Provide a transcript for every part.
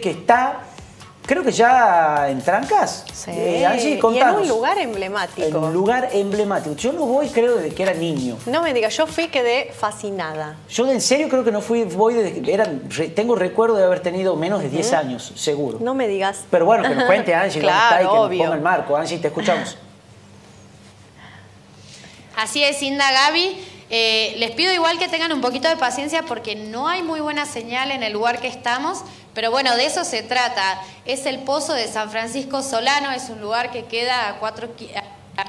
que está, creo que ya en Trancas. Sí. Eh, en un lugar emblemático. En un lugar emblemático. Yo no voy, creo, desde que era niño. No me digas, yo fui, quedé fascinada. Yo en serio creo que no fui, voy desde que era, tengo recuerdo de haber tenido menos de 10 años, seguro. No me digas. Pero bueno, que nos cuente Angie claro, que obvio. nos ponga el marco. Angie, te escuchamos. Así es, Inda Gaby. Eh, les pido igual que tengan un poquito de paciencia porque no hay muy buena señal en el lugar que estamos, pero bueno, de eso se trata. Es el Pozo de San Francisco Solano, es un lugar que queda a cuatro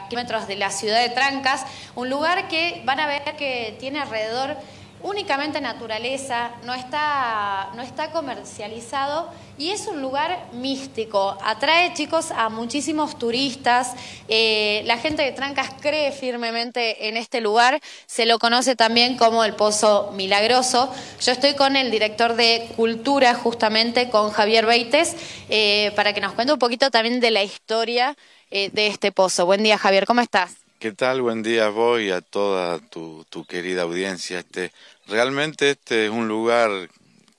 kilómetros de la ciudad de Trancas, un lugar que van a ver que tiene alrededor únicamente naturaleza, no está, no está comercializado y es un lugar místico. Atrae chicos a muchísimos turistas, eh, la gente de Trancas cree firmemente en este lugar, se lo conoce también como el Pozo Milagroso. Yo estoy con el director de Cultura justamente, con Javier Beites, eh, para que nos cuente un poquito también de la historia eh, de este pozo. Buen día Javier, ¿cómo estás? ¿Qué tal? Buen día a a toda tu, tu, querida audiencia. Este Realmente este es un lugar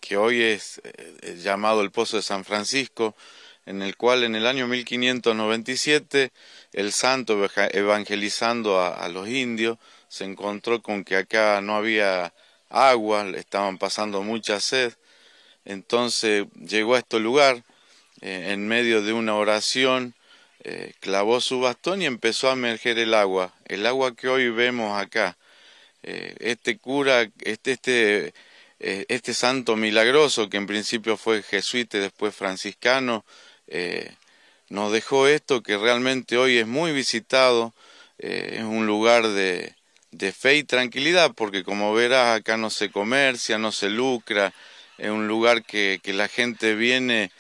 que hoy es eh, eh, llamado el Pozo de San Francisco, en el cual en el año 1597 el santo evangelizando a, los indios se encontró con que acá no había agua, estaban pasando mucha sed, entonces llegó a este lugar eh, en medio de una oración, clavó su bastón y empezó a emerger el agua, el agua que hoy vemos acá. Eh, este cura, este, este, eh, este santo milagroso que en principio fue jesuita y después franciscano, eh, nos dejó esto que realmente hoy es muy visitado, es un lugar de, fe y tranquilidad, porque como verás acá no se comercia, no se lucra, es un lugar que, la gente viene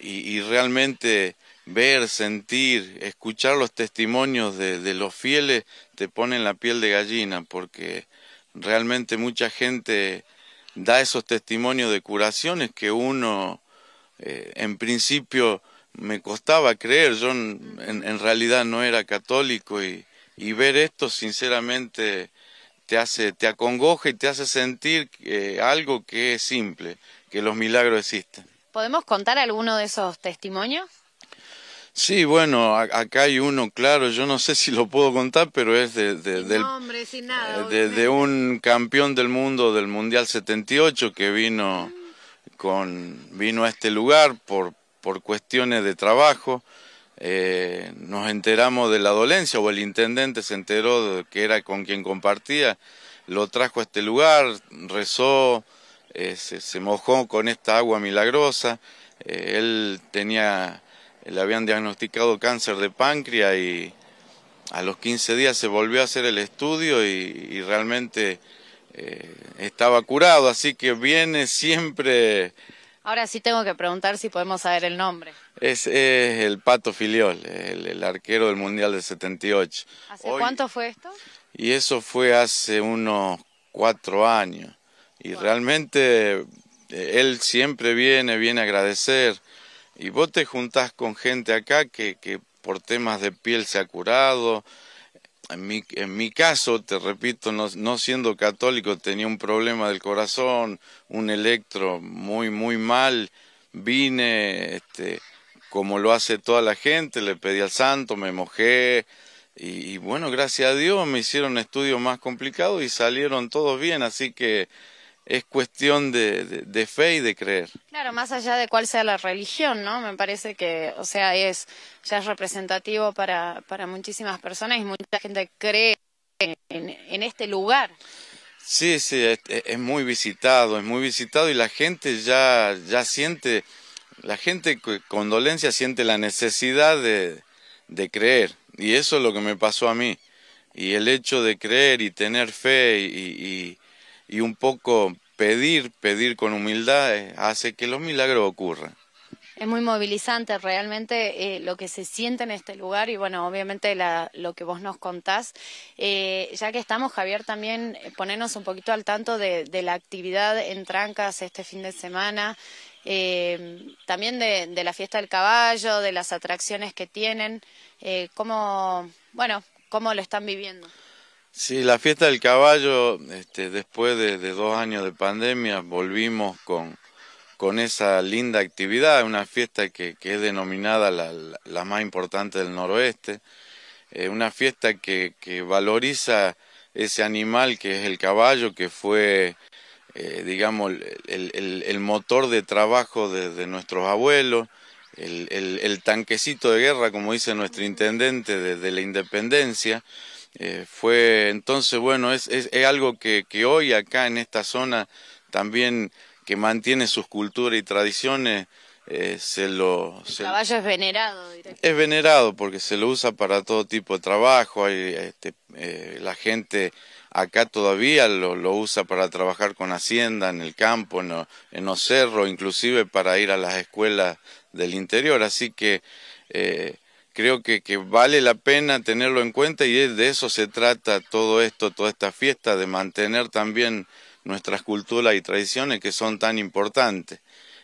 y realmente ver, sentir, escuchar los testimonios de, los fieles te ponen la piel de gallina, porque realmente mucha gente da esos testimonios de curaciones que uno eh, en principio me costaba creer, yo en, realidad no era católico y, ver esto sinceramente te hace, te acongoja y te hace sentir eh, algo que es simple, que los milagros existen. ¿Podemos contar alguno de esos testimonios? Sí, bueno, acá hay uno, claro, yo no sé si lo puedo contar, pero es de, del, eh, de, un campeón del mundo del Mundial 78 que vino con vino a este lugar por, por cuestiones de trabajo. Eh, nos enteramos de la dolencia o el intendente se enteró de que era con quien compartía, lo trajo a este lugar, rezó, eh, se, mojó con esta agua milagrosa, él tenía le habían diagnosticado cáncer de páncreas y a los 15 días se volvió a hacer el estudio y, realmente eh, estaba curado, así que viene siempre... Ahora sí tengo que preguntar si podemos saber el nombre. Es, el Pato Filiol, el, arquero del Mundial de 78. ¿Hace cuánto fue esto? Y eso fue hace unos cuatro años. Y realmente eh, él siempre viene, viene a agradecer. Y vos te juntás con gente acá que, que por temas de piel se ha curado. En mi, en mi caso, te repito, no, no siendo católico, tenía un problema del corazón, un electro muy, muy mal. Vine, este, como lo hace toda la gente, le pedí al santo, me mojé, y, y, bueno, gracias a Dios me hicieron estudios más complicados y salieron todos bien, así que es cuestión de, de, fe y de creer. Claro, más allá de cuál sea la religión, ¿no? Me parece que, o sea, es ya es representativo para, para muchísimas personas y mucha gente cree en, en este lugar. Sí, sí, es, muy visitado, es muy visitado y la gente ya, ya siente, la gente con dolencia siente la necesidad de, de creer y eso es lo que me pasó a mí. Y el hecho de creer y tener fe y y un poco pedir, pedir con humildad, eh, hace que los milagros ocurran. Es muy movilizante realmente eh, lo que se siente en este lugar y bueno, obviamente lo que vos nos contás. Eh, ya que estamos, Javier, también ponernos un poquito al tanto de, la actividad en Trancas este fin de semana, también de, de, la fiesta del caballo, de las atracciones que tienen, cómo, bueno, cómo lo están viviendo. Sí, la fiesta del caballo, este, después de, dos años de pandemia, volvimos con, con esa linda actividad, una fiesta que, es denominada la, más importante del noroeste, eh, una fiesta que, que, valoriza ese animal que es el caballo, que fue, eh, digamos, el, motor de trabajo de, nuestros abuelos, el, tanquecito de guerra, como dice nuestro intendente, desde de la independencia. Eh, fue entonces, bueno, es, es, algo que, que, hoy acá en esta zona también que mantiene sus culturas y tradiciones, eh, se lo... El caballo es venerado. Es venerado porque se lo usa para todo tipo de trabajo, hay, este, eh, la gente acá todavía lo, lo, usa para trabajar con hacienda, en el campo, en, los cerros, inclusive para ir a las escuelas del interior, así que creo que, que, vale la pena tenerlo en cuenta y de eso se trata todo esto, toda esta fiesta, de mantener también nuestras culturas y tradiciones que son tan importantes.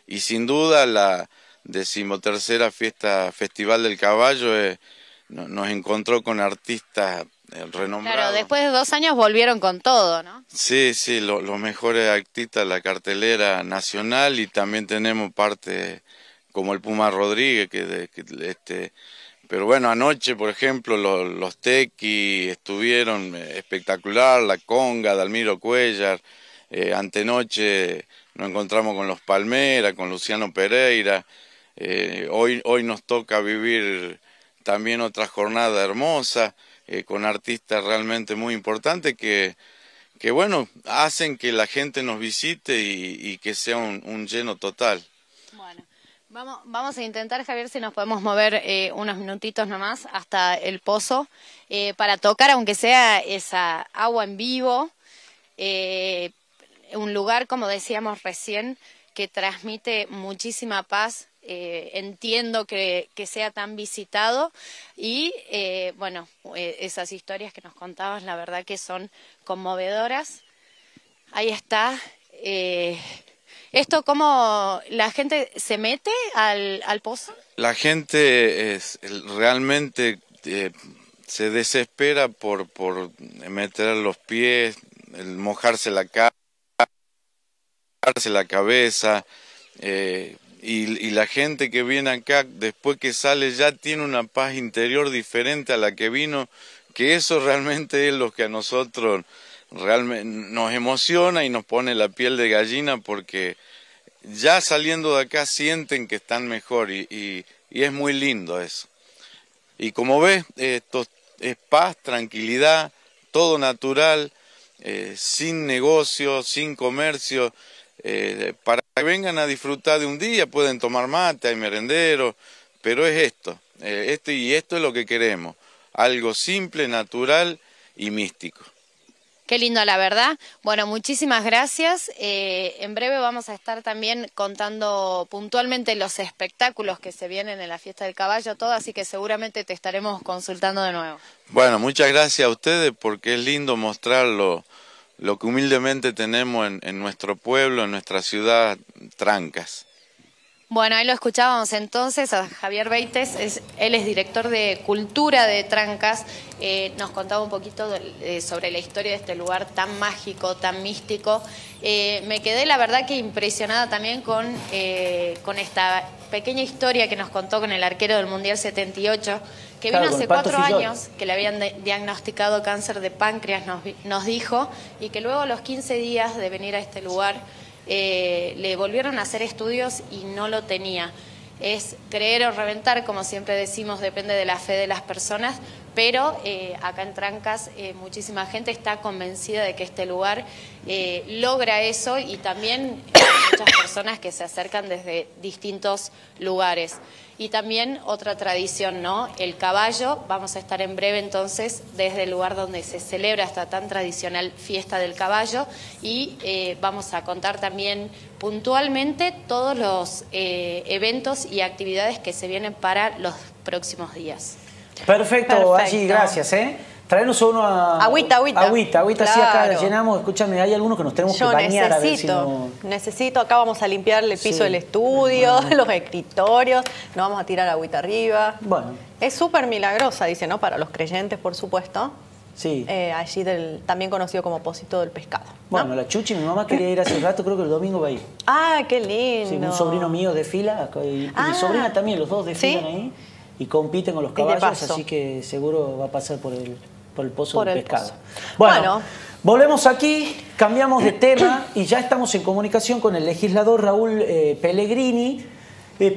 Y sin duda la decimotercera fiesta Festival del Caballo eh, nos encontró con artistas eh, renombrados. Claro, después de dos años volvieron con todo, ¿no? Sí, sí, los mejores artistas, la cartelera nacional y también tenemos parte como el Puma Rodríguez, que, este, pero bueno, anoche, por ejemplo, los, los tequis estuvieron eh, espectacular, la conga, de Dalmiro Cuellar, eh, antenoche nos encontramos con los Palmera, con Luciano Pereira, eh, hoy, hoy nos toca vivir también otra jornada hermosa, con artistas realmente muy importantes que, que, bueno, hacen que la gente nos visite y, que sea un, lleno total. Vamos, vamos, a intentar, Javier, si nos podemos mover eh, unos minutitos nomás hasta el pozo eh, para tocar, aunque sea esa agua en vivo, eh, un lugar, como decíamos recién, que transmite muchísima paz. entiendo que, que, sea tan visitado y, bueno, esas historias que nos contabas, la verdad que son conmovedoras. Ahí está. ¿Esto cómo la gente se mete al, al pozo? La gente realmente eh, se desespera por, por meter los pies, el mojarse la cara la cabeza eh, y, y, la gente que viene acá después que sale ya tiene una paz interior diferente a la que vino, que eso realmente es lo que a nosotros realmente nos emociona y nos pone la piel de gallina porque ya saliendo de acá sienten que están mejor y, y, es muy lindo eso. Y como ves, esto es paz, tranquilidad, todo natural, eh, sin negocio, sin comercio, eh, para que vengan a disfrutar de un día, pueden tomar mate, hay merendero pero es esto, eh, esto y esto es lo que queremos, algo simple, natural y místico. Qué lindo, la verdad. Bueno, muchísimas gracias. Eh, en breve vamos a estar también contando puntualmente los espectáculos que se vienen en la fiesta del caballo, todo, así que seguramente te estaremos consultando de nuevo. Bueno, muchas gracias a ustedes porque es lindo mostrar lo que humildemente tenemos en, en nuestro pueblo, en nuestra ciudad, Trancas. Bueno, ahí lo escuchábamos entonces a Javier Beites, él es director de Cultura de Trancas, eh, nos contaba un poquito sobre la historia de este lugar tan mágico, tan místico. Eh, me quedé la verdad que impresionada también con, eh, con esta pequeña historia que nos contó con el arquero del Mundial 78, que vino hace cuatro años, que le habían diagnosticado cáncer de páncreas, nos, nos dijo, y que luego a los 15 días de venir a este lugar... Eh, le volvieron a hacer estudios y no lo tenía. Es creer o reventar, como siempre decimos, depende de la fe de las personas, pero eh, acá en Trancas eh, muchísima gente está convencida de que este lugar eh, logra eso y también muchas personas que se acercan desde distintos lugares. Y también otra tradición, ¿no? El caballo, vamos a estar en breve entonces desde el lugar donde se celebra esta tan tradicional fiesta del caballo y vamos a contar también puntualmente todos los eventos y actividades que se vienen para los próximos días. Perfecto, así, ah, gracias, ¿eh? traernos uno a... Agüita, agüita. Agüita, agüita, sí, acá llenamos. Escúchame, hay algunos que nos tenemos que bañar necesito, a necesito. Acá vamos a limpiar el piso del estudio, los escritorios. No vamos a tirar agüita arriba. Bueno. Es súper milagrosa, dice, ¿no? Para los creyentes, por supuesto. Sí. Eh, allí del, también conocido como Pósito del Pescado. Bueno, la Chuchi, mi mamá quería ir hace rato, creo que el domingo va a ir. Ah, qué lindo. un sobrino mío de fila, y, mi ah. sobrina también, los dos de ¿Sí? ahí y compiten con los caballos, así que seguro va a pasar por el, por el pozo de pescado. Bueno, volvemos aquí, cambiamos de tema y ya estamos en comunicación con el legislador Raúl eh, Pellegrini